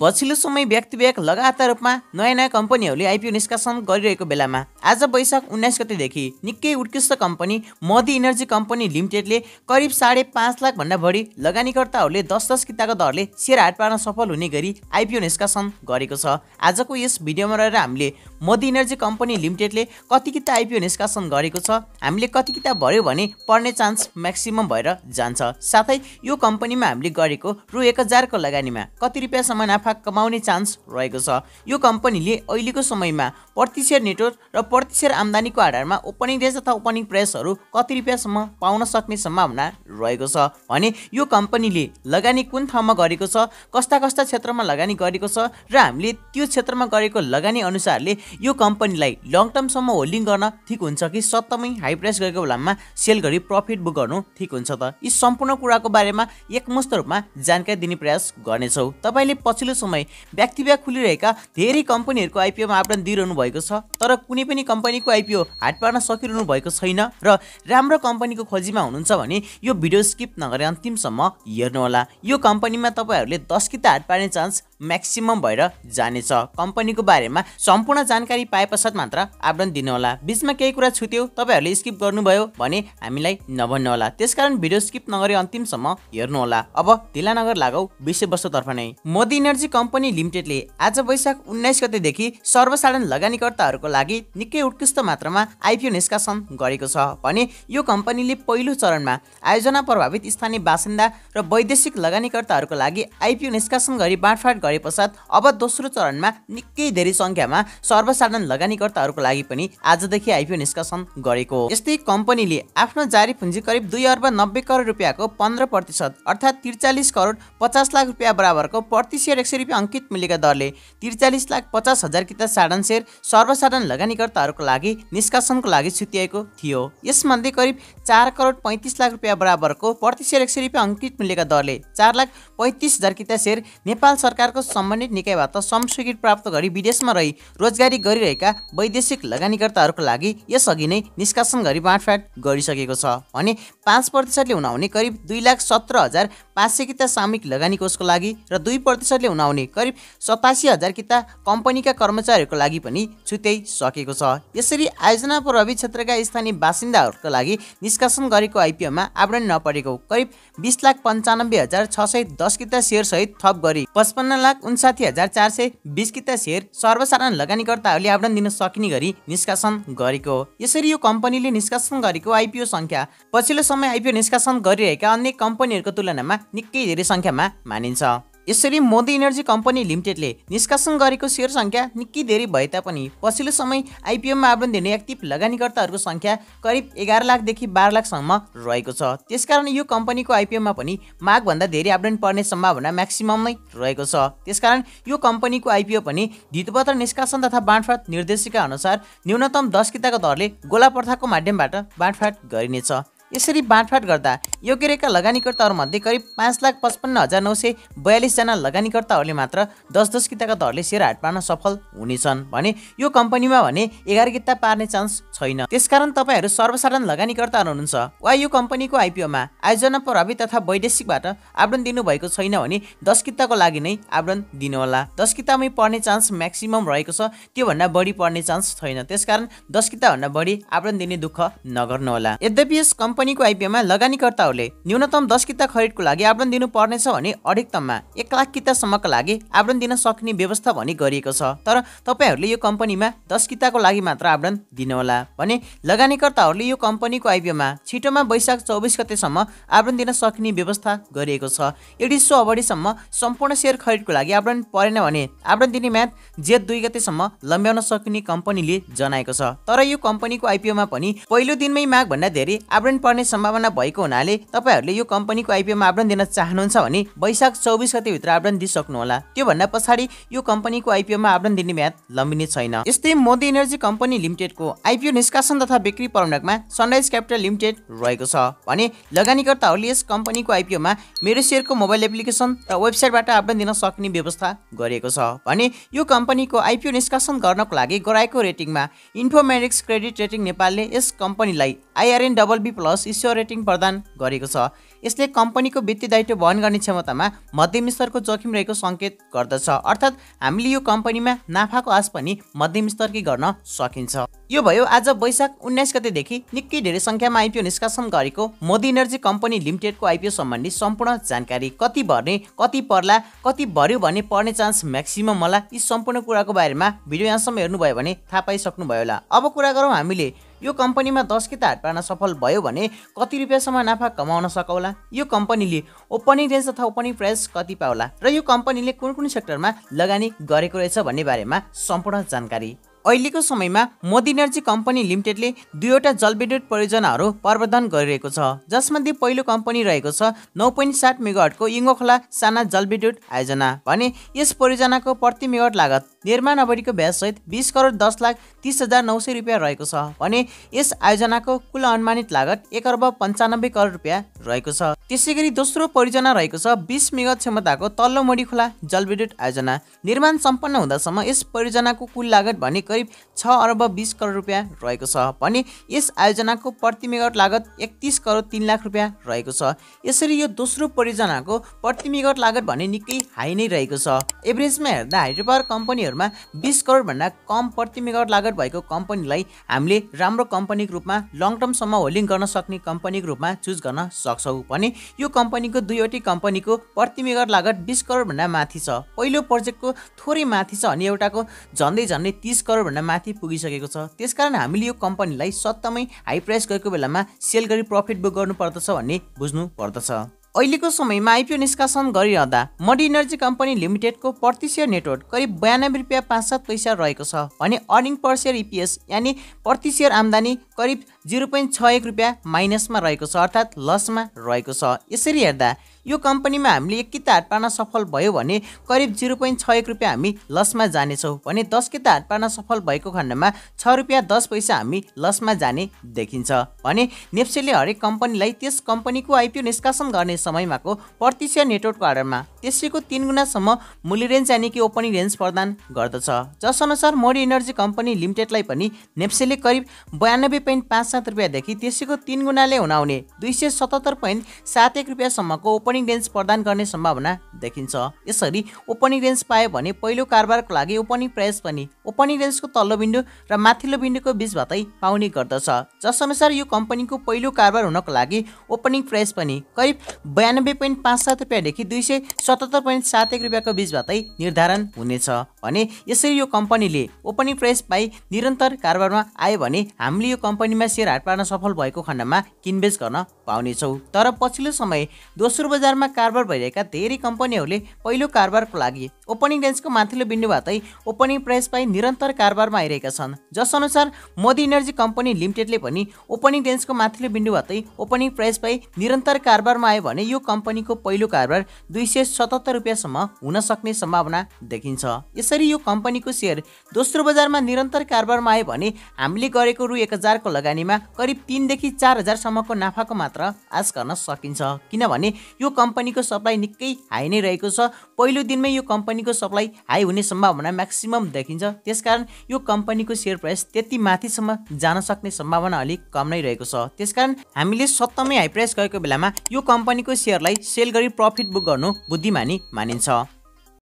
पछिल्लो समय व्यक्तिवेक लगातार रूपमा नयाँ नयाँ कम्पनीहरूले आइपिओ निष्कासन गरिरहेको बेलामा आज वैशाख उन्नाइस गतिदेखि निकै उत्कृष्ट कम्पनी मदी इनर्जी कम्पनी लिमिटेडले करिब साढे पाँच लाखभन्दा बढी लगानीकर्ताहरूले दस दस किताको दरले सेयर हाट पार्न सफल हुने गरी आइपिओ निष्कासन गरेको छ आजको यस भिडियोमा रहेर हामीले मोदी इनर्जी कम्पनी लिमिटेडले कति किता आइपिओ निष्कासन गरेको छ हामीले कति किता भर्यो भने पर्ने चान्स म्याक्सिमम भएर जान्छ साथै यो कम्पनीमा हामीले गरेको रु एक हजारको लगानीमा कति रुपियाँसम्म नाफा कमाउने चान्स रहेको छ यो कम्पनीले अहिलेको समयमा प्रति सेयर नेटवर्क र प्रतिशत आम्दानीको आधारमा ओपनिङ डेज तथा ओपनिङ प्रेसहरू कति रुपियाँसम्म पाउन सक्ने सम्भावना रहेको छ भने यो कम्पनीले लगानी कुन ठाउँमा गरेको छ कस्ता कस्ता क्षेत्रमा लगानी गरेको छ र हामीले त्यो क्षेत्रमा गरेको लगानी अनुसारले यो कम्पनीलाई लङ टर्मसम्म होल्डिङ गर्न ठिक हुन्छ कि सत्तमै हाई प्राइस गरेको बेलामा सेल गरी प्रफिट बुक गर्नु ठिक हुन्छ त यी सम्पूर्ण कुराको बारेमा एकमुष्ट रूपमा जानकारी दिने प्रयास गर्नेछौँ तपाईँले पछिल्लो समय व्यक्ति खुलिरहेका धेरै कम्पनीहरूको आइपिओमा आवेदन दिइरहनु भएको छ तर कुनै पनि पनि कम्पनीको आइपिओ हाट पार्न सकिरहनु भएको छैन र राम्रो कम्पनीको खोजीमा हुनुहुन्छ भने यो भिडियो स्किप नगरे अन्तिमसम्म हेर्नुहोला यो कम्पनीमा तपाईँहरूले दस किता हाट पार्ने चान्स म्याक्सिमम भएर जानेछ कम्पनीको बारेमा सम्पूर्ण जानकारी पाए पश्चात मात्र आवेदन दिनुहोला बिचमा केही कुरा छुट्यो तपाईँहरूले स्किप गर्नुभयो भने हामीलाई नभन्नुहोला त्यसकारण भिडियो स्किप नगरी अन्तिमसम्म हेर्नुहोला अब ढिला नगर लागौ विषयवस्तुतर्फ नै मोदी इनर्जी कम्पनी लिमिटेडले आज वैशाख उन्नाइस गतेदेखि सर्वसाधारण लगानीकर्ताहरूको लागि निकै उत्कृष्ट मात्रामा आइपिओ निष्कासन गरेको छ भने यो कम्पनीले पहिलो चरणमा आयोजना प्रभावित स्थानीय बासिन्दा र वैदेशिक लगानीकर्ताहरूको लागि आइपिओ निष्कासन गरी बाँडफाँड गरे पश्चात अब दोस्रो चरणमा निकै धेरै संख्यामा सर्वसाधारण लगानीकर्ताहरूको लागि पनि आजदेखि आइपिओ निष्कासन गरेको यस्तै कम्पनीले आफ्नो जारी पुँजी करिब दुई अर्ब नब्बे करोड रुपियाँको पन्ध्र प्रतिशत अर्थात् त्रिचालिस करोड पचास लाख रुपियाँ बराबरको प्रति सेयर एक सय रुपियाँ अङ्कित मूल्यका दरले त्रिचालिस लाख पचास हजार किता साधारण सेयर सर्वसाधारण लगानीकर्ताहरूको लागि निष्कासनको लागि छुट्याएको थियो यसमध्ये करिब चार करोड पैँतिस लाख रुपियाँ बराबरको प्रति सेयर एक सय रुपियाँ अङ्कित मूल्यका दरले चार लाख पैँतिस हजार किता सेयर नेपाल सरकारको सरकारको सम्बन्धित निकायबाट संस्वीकृत प्राप्त गरी विदेशमा रही रोजगारी गरिरहेका वैदेशिक लगानीकर्ताहरूको लागि यसअघि नै निष्कासन गरी बाँडफाँड गरिसकेको छ भने पाँच प्रतिशतले हुन हुने करिब दुई लाख सत्र हजार पाँच सय किता सामूहिक लगानी कोषको लागि र दुई प्रतिशतले हुन आउने करिब सतासी हजार किता कम्पनीका कर्मचारीहरूको लागि पनि छुट्याइ सकेको छ यसरी आयोजना प्रभावित क्षेत्रका स्थानीय बासिन्दाहरूको लागि निष्कासन गरेको आइपिओमा आवरण नपरेको करिब बिस लाख पन्चानब्बे हजार छ सय दस किता सेयर सहित थप गरी पचपन्न लाख उन्साठी हजार चार सय बिस किता सेयर सर्वसाधारण लगानीकर्ताहरूले आवरण दिन सकिने गरी निष्कासन गरेको यसरी यो कम्पनीले निष्कासन गरेको आइपिओ सङ्ख्या पछिल्लो समय आइपिओ निष्कासन गरिरहेका अन्य कम्पनीहरूको तुलनामा निकै धेरै सङ्ख्यामा मानिन्छ यसरी मोदी इनर्जी कम्पनी लिमिटेडले निष्कासन गरेको सेयर सङ्ख्या निकै धेरै भए तापनि पछिल्लो समय आइपिएममा आवेदन दिने एक्टिभ लगानीकर्ताहरूको सङ्ख्या करिब एघार लाखदेखि बाह्र लाखसम्म रहेको छ त्यसकारण यो कम्पनीको आइपिएममा पनि माघभन्दा धेरै आवेदन पर्ने सम्भावना म्याक्सिमम नै रहेको छ त्यसकारण यो कम्पनीको आइपिओ पनि धितपत्र निष्कासन तथा बाँडफाँट निर्देशिका अनुसार न्यूनतम दस किताको दरले गोला प्रथाको माध्यमबाट बाँडफाँट गरिनेछ यसरी बाँडफाँड गर्दा योग्य रहेका लगानीकर्ताहरूमध्ये करिब पाँच लाख पचपन्न हजार नौ सय बयालिसजना लगानीकर्ताहरूले मात्र दस दस किताका दरले सेयर हाट पार्न सफल हुनेछन् भने यो कम्पनीमा भने एघार किता पार्ने चान्स छैन त्यसकारण तपाईँहरू सर्वसाधारण लगानीकर्ताहरू हुनुहुन्छ वा यो कम्पनीको आइपिओमा आयोजना प्रभावी तथा वैदेशिकबाट आवरण दिनुभएको छैन भने दस किताको लागि नै आवरण दिनुहोला दस कितामै पढ्ने चान्स म्याक्सिमम रहेको छ त्योभन्दा बढी पढ्ने चान्स छैन त्यसकारण दस किताभन्दा बढी आवरण दिने दुःख नगर्नुहोला यद्यपि यस कम्पनीको आइपिओमा लगानीकर्ताहरूले न्यूनतम दस किता खरिदको लागि आवेदन दिनुपर्नेछ भने अधिकतममा एक लाख किताबसम्मको लागि आवेदन दिन सक्ने व्यवस्था भने गरिएको छ तर तपाईँहरूले यो कम्पनीमा दस किताको लागि मात्र आवेदन दिनुहोला भने लगानीकर्ताहरूले यो कम्पनीको आइपिओमा छिटोमा वैशाख चौबिस गतेसम्म आवेदन दिन सक्ने व्यवस्था गरिएको छ यदि सो अवधिसम्म सम्पूर्ण सेयर खरिदको लागि आवेदन परेन भने आवेदन दिने म्याद जेठ दुई गतेसम्म लम्ब्याउन सकिने कम्पनीले जनाएको छ तर यो कम्पनीको आइपिओमा पनि पहिलो दिनमै मागभन्दा धेरै आवेदन पर्ने सम्भावना भएको हुनाले तपाईँहरूले यो कम्पनीको आइपिओमा आवरण दिन चाहनुहुन्छ भने वैशाख चौबिस गतिभित्र आवरण दिइसक्नुहोला त्योभन्दा पछाडि यो कम्पनीको आइपिओमा आवरण दिने म्याद लम्बिने छैन यस्तै मोदी इनर्जी कम्पनी लिमिटेडको आइपिओ निष्कासन तथा बिक्री प्रबन्धकमा सनराइज क्यापिटल लिमिटेड रहेको छ भने लगानीकर्ताहरूले यस कम्पनीको आइपिओमा मेरो सेयरको मोबाइल एप्लिकेसन र वेबसाइटबाट आवेदन दिन सक्ने व्यवस्था गरिएको छ भने यो कम्पनीको आइपिओ निष्कासन गर्नको लागि गराएको रेटिङमा इन्फोमेरिक्स क्रेडिट रेटिङ नेपालले यस कम्पनीलाई IRN double B plus plus issuer rating प्रदान गरेको छ यसले कम्पनीको वित्तीय दायित्व वहन गर्ने क्षमतामा मध्यम स्तरको जोखिम रहेको सङ्केत गर्दछ अर्थात् हामीले यो कम्पनीमा नाफाको आश पनि मध्यम स्तरकै गर्न सकिन्छ यो भयो आज वैशाख उन्नाइस गतेदेखि निकै धेरै सङ्ख्यामा आइपिओ निष्कासन गरेको मोदी इनर्जी कम्पनी लिमिटेडको आइपिओ सम्बन्धी सम्पूर्ण जानकारी कति भर्ने कति पर्ला कति भर्यो भने पर्ने चान्स म्याक्सिमम होला यी सम्पूर्ण कुराको बारेमा भिडियो यहाँसम्म हेर्नुभयो भने थाहा पाइसक्नुभयो होला अब कुरा गरौँ हामीले यो कम्पनीमा दस हाट पार्न सफल भयो भने कति रुपियाँसम्म नाफा कमाउन सकौला यो कम्पनीले ओपनिङ रेन्ज तथा ओपनिङ प्राइस कति पाउला र यो कम्पनीले कुन कुन सेक्टरमा लगानी गरेको रहेछ भन्ने बारेमा सम्पूर्ण जानकारी अहिलेको समयमा मोदी इनर्जी कम्पनी लिमिटेडले दुईवटा जलविद्युत परियोजनाहरू प्रवर्धन गरिरहेको छ जसमध्ये पहिलो कम्पनी रहेको छ नौ पोइन्ट सात मेगावटको इङ्गोखोला साना जलविद्युत आयोजना भने यस परियोजनाको प्रति मेगावट लागत निर्माण अवधिको ब्याजसहित बिस करोड दस लाख तिस हजार नौ सय रुपियाँ रहेको छ भने यस आयोजनाको कुल अनुमानित लागत एक अर्ब पन्चानब्बे करोड रुपियाँ रहेको छ त्यसै गरी दोस्रो परियोजना रहेको छ बिस मेगा क्षमताको तल्लो मोडी खोला जलविद्युत आयोजना निर्माण सम्पन्न हुँदासम्म यस परियोजनाको कुल लागत भने करिब छ अर्ब बिस करोड रुपियाँ रहेको छ भने यस आयोजनाको प्रति मेगावट लागत एकतिस करोड तिन लाख रुपियाँ रहेको छ यसरी यो दोस्रो परियोजनाको प्रति मेगावट लागत भने निकै हाई नै रहेको छ एभरेजमा हेर्दा हाइड्रो पावर कम्पनीहरूमा बिस करोडभन्दा कम प्रति मेगावट लागत भएको कम्पनीलाई हामीले राम्रो कम्पनीको रूपमा लङ टर्मसम्म होल्डिङ गर्न सक्ने कम्पनीको रूपमा चुज गर्न सक्छौँ भने यो कम्पनीको दुईवटै कम्पनीको प्रति मेगावट लागत बिस करोडभन्दा माथि छ पहिलो प्रोजेक्टको थोरै माथि छ अनि एउटाको झन्डै झन्डै तिस करोड डलरभन्दा माथि पुगिसकेको छ त्यसकारण हामीले यो कम्पनीलाई सत्तमै हाई प्राइस गएको बेलामा सेल गरी प्रफिट बुक गर्नुपर्दछ भन्ने बुझ्नु पर्दछ अहिलेको समयमा आइपिओ निष्कासन गरिरहँदा मडी इनर्जी कम्पनी लिमिटेडको प्रति सेयर नेटवर्क करिब बयानब्बे रुपियाँ पाँच सात पैसा रहेको छ भने अर्निङ पर सेयर इपिएस यानि प्रति सेयर आम्दानी करिब जिरो पोइन्ट छ एक रुपियाँ माइनसमा रहेको छ अर्थात् लसमा रहेको छ यसरी हेर्दा यो कम्पनीमा हामीले एक किता हाट पार्न सफल भयो भने करिब जिरो पोइन्ट छ एक रुपियाँ हामी लसमा जानेछौँ भने दस किता हाट पार्न सफल भएको खण्डमा छ रुपियाँ दस पैसा हामी लसमा जाने देखिन्छ भने नेप्सेले हरेक कम्पनीलाई त्यस कम्पनीको आइपिओ निष्कासन गर्ने समयमाको प्रतिशत नेटवर्कको आधारमा त्यसैको तिन गुणासम्म मूल्य रेन्ज यानि कि ओपनिङ रेन्ज प्रदान गर्दछ जसअनुसार मोडी इनर्जी कम्पनी लिमिटेडलाई पनि नेप्सेले करिब बयानब्बे पोइन्ट पाँच सात रुपियाँदेखि त्यसैको तिन गुणाले हुनाउने दुई सय सतहत्तर पोइन्ट सात एक रुपियाँसम्मको ओपनिङ ओपनिङ रेन्ज प्रदान गर्ने सम्भावना देखिन्छ यसरी ओपनिङ रेन्ज पायो भने पहिलो कारोबारको लागि ओपनिङ प्राइस पनि ओपनिङ रेन्जको तल्लो बिन्दु र माथिल्लो बिन्दुको बिचबाटै पाउने गर्दछ जसअनुसार यो कम्पनीको पहिलो कारोबार हुनको लागि ओपनिङ प्राइस पनि करिब बयानब्बे पोइन्ट पाँच सात रुपियाँदेखि दुई सय सतहत्तर पोइन्ट सात एक रुपियाँको बिचबाटै निर्धारण हुनेछ भने यसरी यो कम्पनीले ओपनिङ प्राइस पाइ निरन्तर कारोबारमा आयो भने हामीले यो कम्पनीमा सेयर हाट पार्न सफल भएको खण्डमा किनबेच गर्न पाउनेछौँ तर पछिल्लो समय दोस्रो बजारमा कारोबार भइरहेका धेरै कम्पनीहरूले पहिलो कारोबारको लागि ओपनिङ रेन्जको माथिल्लो बिन्दु भातै ओपनिङ प्राइस पाइ निरन्तर कारोबारमा आइरहेका छन् जसअनुसार मोदी इनर्जी कम्पनी लिमिटेडले पनि ओपनिङ रेन्जको माथिल्लो बिन्दु भातै ओपनिङ प्राइस पाइ निरन्तर कारोबारमा आयो भने यो कम्पनीको पहिलो कारोबार दुई सय सतहत्तर रुपियाँसम्म हुन सक्ने सम्भावना देखिन्छ यसरी यो कम्पनीको सेयर दोस्रो बजारमा निरन्तर कारोबारमा आयो भने हामीले गरेको रु एक हजारको लगानीमा करिब तिनदेखि चार हजारसम्मको नाफाको मात्र आश गर्न सकिन्छ किनभने यो यो कम्पनीको सप्लाई निकै हाई नै रहेको छ पहिलो दिनमै यो कम्पनीको सप्लाई हाई हुने सम्भावना म्याक्सिमम देखिन्छ त्यसकारण यो कम्पनीको सेयर प्राइस त्यति माथिसम्म जान सक्ने सम्भावना अलिक कम नै रहेको छ त्यसकारण हामीले सत्तमै हाई प्राइस गएको बेलामा यो कम्पनीको सेयरलाई सेल गरी प्रफिट बुक गर्नु बुद्धिमानी मानिन्छ